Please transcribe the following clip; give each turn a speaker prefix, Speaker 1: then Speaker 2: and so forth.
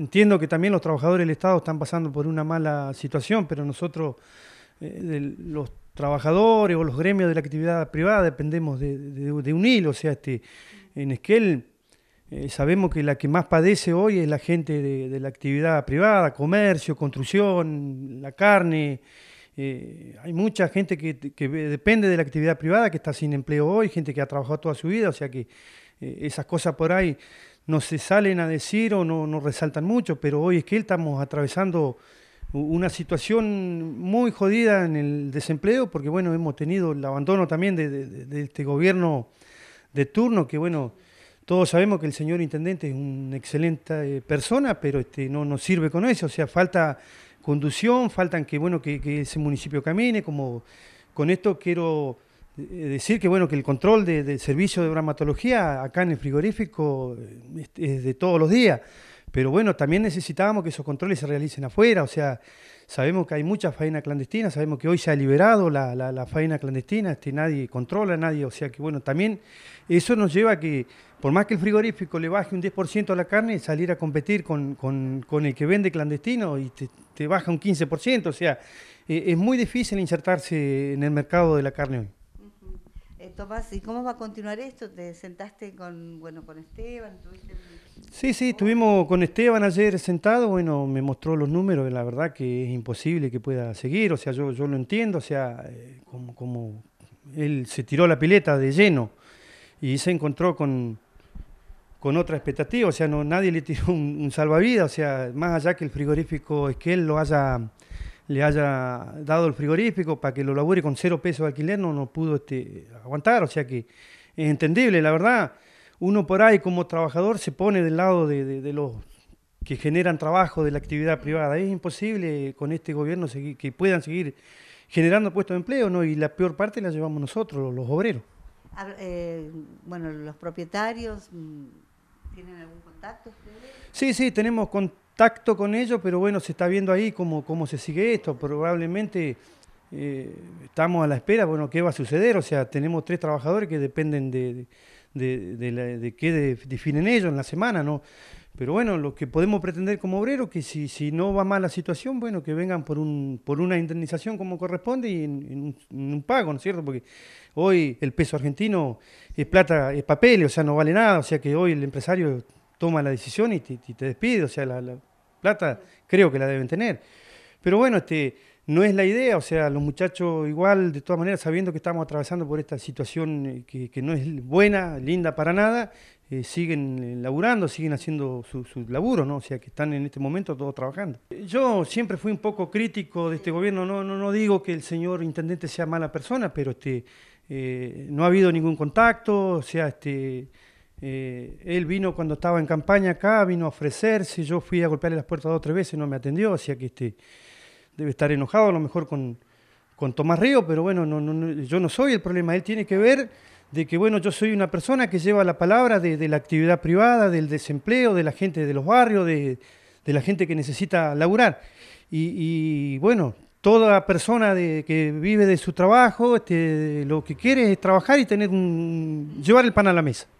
Speaker 1: entiendo que también los trabajadores del Estado están pasando por una mala situación, pero nosotros, eh, los trabajadores o los gremios de la actividad privada, dependemos de, un hilo. O sea, este, en Esquel eh, sabemos que la que más padece hoy es la gente de, la actividad privada, comercio, construcción, la carne. Eh, hay mucha gente que, depende de la actividad privada, que está sin empleo hoy, gente que ha trabajado toda su vida, o sea que esas cosas por ahí no se salen a decir o no, no resaltan mucho, pero hoy es que estamos atravesando una situación muy jodida en el desempleo, porque bueno, hemos tenido el abandono también de, este gobierno de turno, que bueno, todos sabemos que el señor intendente es una excelente eh, persona, pero este, no nos sirve con eso, o sea, falta conducción, faltan que bueno, que, que ese municipio camine, como con esto quiero eh, decir que bueno que el control del servicio de bromatología acá en el frigorífico eh, este, es de todos los días, pero bueno, también necesitábamos que esos controles se realicen afuera, o sea, sabemos que hay mucha faena clandestina, sabemos que hoy se ha liberado la, la, la faena clandestina, este, nadie controla, nadie, o sea que bueno, también eso nos lleva a que por más que el frigorífico le baje un 10% a la carne, salir a competir con, el que vende clandestino y te, baja un 15%, o sea, eh, es muy difícil insertarse en el mercado de la carne hoy.
Speaker 2: Eh, Tomás, ¿y cómo va a continuar esto? ¿Te sentaste con, bueno, con Esteban? ¿Tuviste
Speaker 1: Sí, sí, estuvimos con Esteban ayer sentado, bueno, me mostró los números, la verdad que es imposible que pueda seguir, o sea, yo, yo lo entiendo, o sea, eh, como, él se tiró la pileta de lleno y se encontró con, con otra expectativa, o sea, no, nadie le tiró un, salvavidas, o sea, más allá que el frigorífico es que él lo haya le haya dado el frigorífico para que lo labure con cero pesos de alquiler, no, no pudo este, aguantar, o sea que es entendible, la verdad. Uno por ahí como trabajador se pone del lado de, los que generan trabajo de la actividad privada. Es imposible con este gobierno que puedan seguir generando puestos de empleo, ¿no? Y la peor parte la llevamos nosotros, los, obreros.
Speaker 2: Ah, eh, bueno, los propietarios, mm, ¿tienen
Speaker 1: algún contacto Sí, sí, tenemos contacto tacto con ellos, pero bueno, se está viendo ahí cómo, cómo se sigue esto. Probablemente eh, estamos a la espera, bueno, qué va a suceder. O sea, tenemos tres trabajadores que dependen de, de, qué definen ellos en la semana, ¿no? Pero bueno, lo que podemos pretender como obrero que si, si no va mal la situación, bueno, que vengan por, un, por una indemnización como corresponde y en, un, pago, ¿no es cierto? Porque hoy el peso argentino es plata, es papel, o sea, no vale nada, o sea que hoy el empresario toma la decisión y te, despide, o sea, la plata creo que la deben tener. Pero bueno, este, no es la idea, o sea, los muchachos igual, de todas maneras, sabiendo que estamos atravesando por esta situación eh, que, no es buena, linda para nada, eh, siguen eh, laburando, siguen haciendo su, laburos, ¿no? O sea, que están en este momento todos trabajando. Yo siempre fui un poco crítico de este gobierno, no, no, no digo que el señor intendente sea mala persona, pero este, no ha habido ningún contacto, o sea, este... Eh, él vino cuando estaba en campaña acá, vino a ofrecerse, yo fui a golpearle las puertas dos o tres veces, no me atendió, así que este, debe estar enojado a lo mejor con, Tomás Río, pero bueno, yo no soy el problema, él tiene que ver de que bueno, yo soy una persona que lleva la palabra de, la actividad privada, del desempleo, de la gente de los barrios, de, la gente que necesita laburar. Y, bueno, toda persona que vive de su trabajo, este, lo que quiere es trabajar y tener un, llevar el pan a la mesa.